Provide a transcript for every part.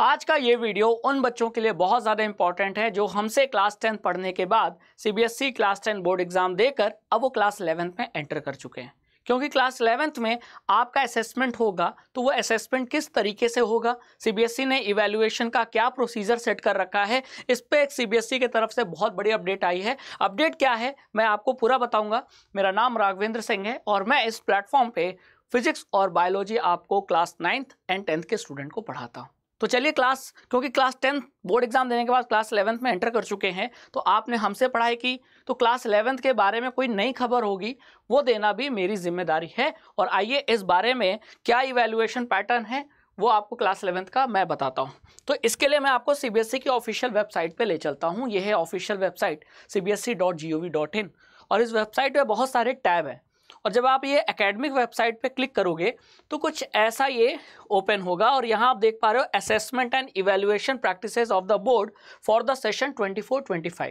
आज का ये वीडियो उन बच्चों के लिए बहुत ज़्यादा इंपॉर्टेंट है जो हमसे क्लास टेंथ पढ़ने के बाद CBSE class tenth board exam देकर अब वो क्लास इलेवेंथ में एंटर कर चुके हैं क्योंकि क्लास इलेवेंथ में आपका असेसमेंट होगा तो वो असेसमेंट किस तरीके से होगा सीबीएसई e ने इवेल्युएशन का क्या प्रोसीजर सेट कर रखा है इस पर एक सीबीएसई e की तरफ से बहुत बड़ी अपडेट आई है अपडेट क्या है मैं आपको पूरा बताऊंगा मेरा नाम राघवेंद्र सिंह है और मैं इस प्लेटफॉर्म पे फिजिक्स और बायोलॉजी आपको क्लास नाइन्थ एंड टेंथ के स्टूडेंट को पढ़ाता हूँ तो चलिए क्लास क्योंकि क्लास टेंथ बोर्ड एग्जाम देने के बाद क्लास इलेवंथ में एंटर कर चुके हैं तो आपने हमसे पढ़ाई की तो क्लास इलेवंथ के बारे में कोई नई खबर होगी वो देना भी मेरी जिम्मेदारी है और आइए इस बारे में क्या इवेल्युएशन पैटर्न है वो आपको क्लास इलेवंथ का मैं बताता हूँ तो इसके लिए मैं आपको सी e की ऑफिशियल वेबसाइट पर ले चलता हूँ ये है official website C B S dot G O V in और इस वेबसाइट पर बहुत सारे टैब हैं और जब आप ये एकेडमिक वेबसाइट पे क्लिक करोगे तो कुछ ऐसा ये ओपन होगा और यहाँ आप देख पा रहे हो assessment and evaluation practices of the board for the session 24-25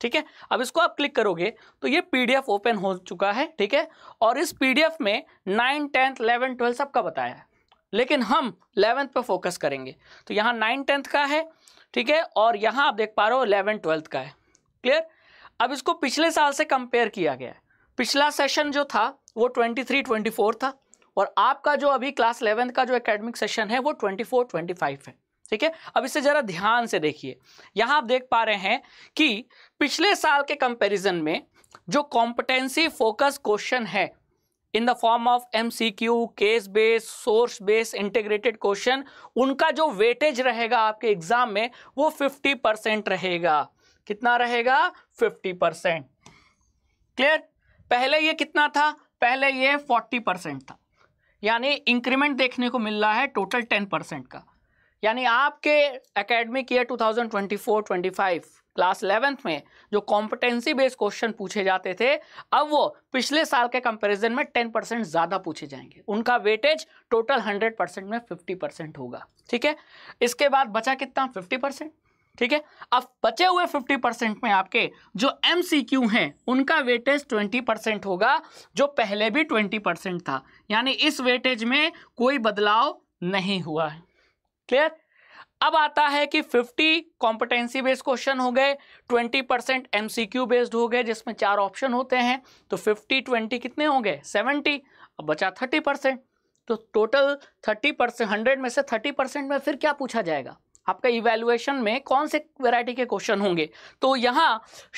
ठीक है अब इसको आप क्लिक करोगे तो ये पीडीएफ ओपन हो चुका है ठीक है और इस पी में नाइन टेंथ इलेवन ट्वेल्थ सबका बताया है लेकिन हम इलेवेंथ पर फोकस करेंगे तो यहाँ नाइन टेंथ का है ठीक है और यहाँ आप देख पा रहे हो इलेवन ट्वेल्थ का है क्लियर अब इसको पिछले साल से कंपेयर किया गया है पिछला सेशन जो था वो ट्वेंटी थ्री ट्वेंटी फोर था और आपका जो अभी क्लास इलेवेंथ का जो एकेडमिक सेशन है वो ट्वेंटी फोर ट्वेंटी फाइव है ठीक है अब इसे ज़रा ध्यान से देखिए यहां आप देख पा रहे हैं कि पिछले साल के कंपैरिजन में जो कॉम्पिटेंसी फोकस क्वेश्चन है in the form of M C Q case base source base integrated question उनका जो वेटेज रहेगा आपके एग्जाम में वो फिफ्टी परसेंट रहेगा कितना रहेगा फिफ्टी परसेंट क्लियर पहले ये कितना था पहले ये फोर्टी परसेंट था यानी इंक्रीमेंट देखने को मिल रहा है टोटल टेन परसेंट का यानी आपके एकेडमिक ईयर 2024-25 क्लास इलेवेंथ में जो कॉम्पिटेंसी बेस्ड क्वेश्चन पूछे जाते थे अब वो पिछले साल के कंपैरिजन में 10 परसेंट ज़्यादा पूछे जाएंगे उनका वेटेज टोटल 100 परसेंट में 50 परसेंट होगा ठीक है इसके बाद बचा कितना 50 परसेंट ठीक है अब बचे हुए 50 परसेंट में आपके जो एम सी क्यू हैं उनका वेटेज 20 परसेंट होगा जो पहले भी 20 परसेंट था यानी इस वेटेज में कोई बदलाव नहीं हुआ है क्लियर अब आता है कि 50 कॉम्पिटेंसी बेस्ड क्वेश्चन हो गए 20 परसेंट एम बेस्ड हो गए जिसमें चार ऑप्शन होते हैं तो 50 20 कितने हो गए सेवेंटी अब बचा थर्टी परसेंट तो टोटल थर्टी परसेंट हंड्रेड में से थर्टी परसेंट में फिर क्या पूछा जाएगा आपका इवेल्युएशन में कौन से वैरायटी के क्वेश्चन होंगे तो यहाँ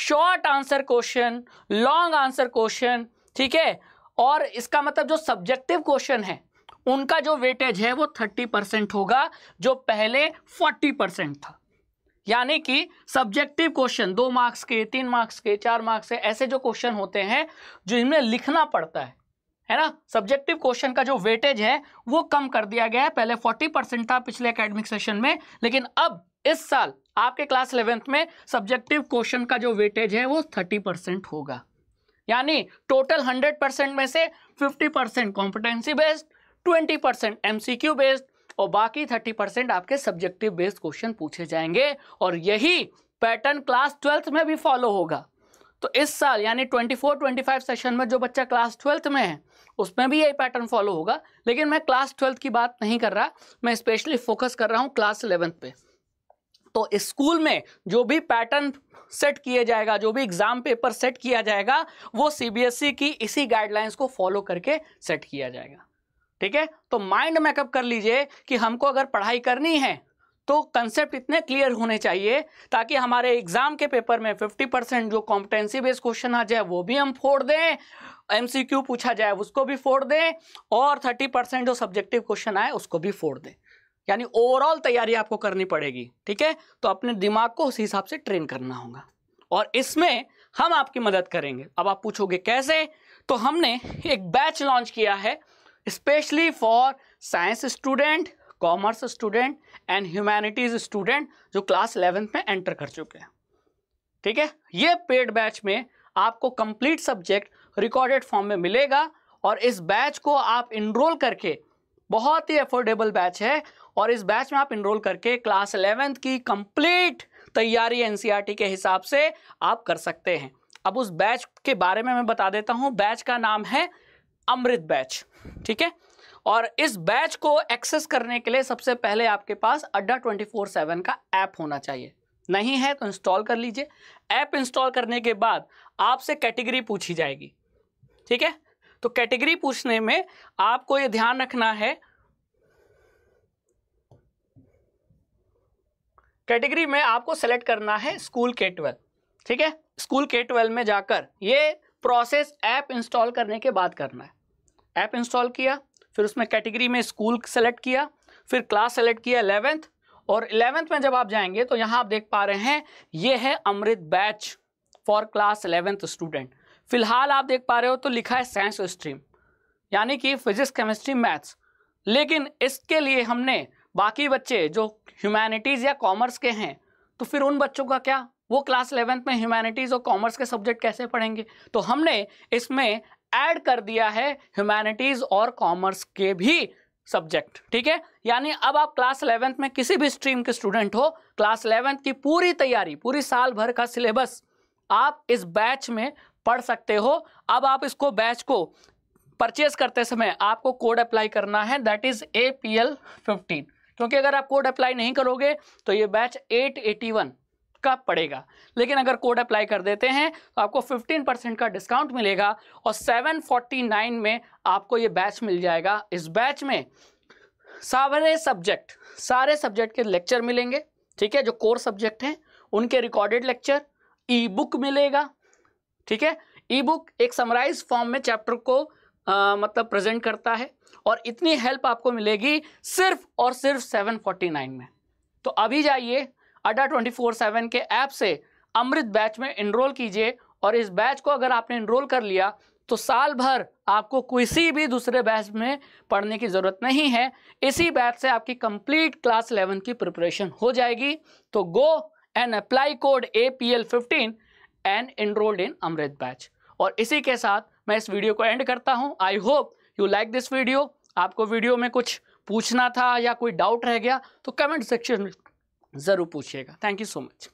short answer question long answer question ठीक है और इसका मतलब जो सब्जेक्टिव क्वेश्चन है उनका जो वेटेज है वो थर्टी परसेंट होगा जो पहले फोर्टी परसेंट था यानी कि सब्जेक्टिव क्वेश्चन दो मार्क्स के तीन मार्क्स के चार मार्क्स के ऐसे जो क्वेश्चन होते हैं जो इनमें लिखना पड़ता है है ना सब्जेक्टिव क्वेश्चन का जो वेटेज है वो कम कर दिया गया है पहले 40 परसेंट था पिछले एकेडमिक सेशन में लेकिन अब इस साल आपके क्लास इलेवेंथ में सब्जेक्टिव क्वेश्चन का जो वेटेज है वो 30 परसेंट होगा यानी टोटल 100 परसेंट में से 50 percent competency based 20 percent M based और बाकी 30 परसेंट आपके सब्जेक्टिव बेस्ड क्वेश्चन पूछे जाएंगे और यही पैटर्न क्लास ट्वेल्थ में भी फॉलो होगा तो इस साल यानी 24-25 सेशन में जो बच्चा क्लास ट्वेल्थ में है उसमें भी यही पैटर्न फॉलो होगा लेकिन मैं क्लास ट्वेल्थ की बात नहीं कर रहा मैं स्पेशली फोकस कर रहा हूँ क्लास इलेवेंथ पे तो स्कूल में जो भी पैटर्न सेट किया जाएगा जो भी एग्जाम पेपर सेट किया जाएगा वो सीबीएसई e की इसी गाइडलाइंस को फॉलो करके सेट किया जाएगा ठीक है तो माइंड मेकअप कर लीजिए कि हमको अगर पढ़ाई करनी है तो कंसेप्ट इतने क्लियर होने चाहिए ताकि हमारे एग्जाम के पेपर में 50 परसेंट जो कॉम्पिटेंसी बेस्ड क्वेश्चन आ जाए वो भी हम फोड़ दें एमसीक्यू पूछा जाए उसको भी फोड़ दें और 30 परसेंट जो सब्जेक्टिव क्वेश्चन आए उसको भी फोड़ दें यानी ओवरऑल तैयारी आपको करनी पड़ेगी ठीक है तो अपने दिमाग को उस हिसाब से ट्रेन करना होगा और इसमें हम आपकी मदद करेंगे अब आप पूछोगे कैसे तो हमने एक बैच लॉन्च किया है specially for science student commerce student and humanities student जो क्लास इलेवेंथ में एंटर कर चुके हैं ठीक है ये पेड बैच में आपको कंप्लीट सब्जेक्ट रिकॉर्डेड फॉर्म में मिलेगा और इस बैच को आप इनरोल करके बहुत ही अफोर्डेबल बैच है और इस बैच में आप इनरोल करके क्लास इलेवेंथ की कंप्लीट तैयारी एनसीईआरटी e के हिसाब से आप कर सकते हैं अब उस बैच के बारे में मैं बता देता हूँ बैच का नाम है अमृत बैच ठीक है और इस बैच को एक्सेस करने के लिए सबसे पहले आपके पास अड्डा ट्वेंटी फोर सेवन का ऐप होना चाहिए नहीं है तो इंस्टॉल कर लीजिए ऐप इंस्टॉल करने के बाद आपसे कैटेगरी पूछी जाएगी ठीक है तो कैटेगरी पूछने में आपको ये ध्यान रखना है कैटेगरी में आपको सेलेक्ट करना है स्कूल के ट्वेल्व ठीक है स्कूल के ट्वेल्व में जाकर ये प्रोसेस ऐप इंस्टॉल करने के बाद करना है ऐप इंस्टॉल किया फिर उसमें कैटेगरी में स्कूल सेलेक्ट किया फिर क्लास सेलेक्ट किया एलेवेंथ और इलेवेंथ में जब आप जाएंगे तो यहाँ आप देख पा रहे हैं ये है Amrit batch for class eleventh student फिलहाल आप देख पा रहे हो तो लिखा है साइंस स्ट्रीम यानी कि फिजिक्स केमिस्ट्री मैथ्स लेकिन इसके लिए हमने बाकी बच्चे जो ह्यूमैनिटीज़ या कॉमर्स के हैं तो फिर उन बच्चों का क्या वो क्लास इलेवेंथ में ह्यूमैनिटीज़ और कॉमर्स के सब्जेक्ट कैसे पढ़ेंगे तो हमने इसमें ऐड कर दिया है ह्यूमैनिटीज और कॉमर्स के भी सब्जेक्ट ठीक है यानी अब आप क्लास इलेवेंथ में किसी भी स्ट्रीम के स्टूडेंट हो क्लास इलेवेंथ की पूरी तैयारी पूरी साल भर का सिलेबस आप इस बैच में पढ़ सकते हो अब आप इसको बैच को परचेज करते समय आपको कोड अप्लाई करना है that is A P L fifteen क्योंकि अगर आप कोड अप्लाई नहीं करोगे तो ये बैच एट एटी वन का पड़ेगा लेकिन अगर कोड अप्लाई कर देते हैं तो आपको 15 परसेंट का डिस्काउंट मिलेगा और 749 में आपको ये बैच मिल जाएगा इस बैच में सारे सब्जेक्ट सारे सब्जेक्ट के लेक्चर मिलेंगे ठीक है जो कोर सब्जेक्ट हैं उनके रिकॉर्डेड लेक्चर ई बुक मिलेगा ठीक है ई बुक एक समराइज फॉर्म में चैप्टर को आ, मतलब प्रेजेंट करता है और इतनी हेल्प आपको मिलेगी सिर्फ और सिर्फ 749 में तो अभी जाइए अड्डा ट्वेंटी फोर सेवन के ऐप से अमृत बैच में इनरोल कीजिए और इस बैच को अगर आपने इनरोल कर लिया तो साल भर आपको किसी भी दूसरे बैच में पढ़ने की ज़रूरत नहीं है इसी बैच से आपकी कंप्लीट क्लास 11 की प्रिपरेशन हो जाएगी तो go and apply code A P L fifteen and enrolled in Amrit batch और इसी के साथ मैं इस वीडियो को एंड करता हूँ I hope you like this video आपको वीडियो में कुछ पूछना था या कोई डाउट रह गया तो कमेंट सेक्शन ज़रूर पूछिएगा थैंक यू सो मच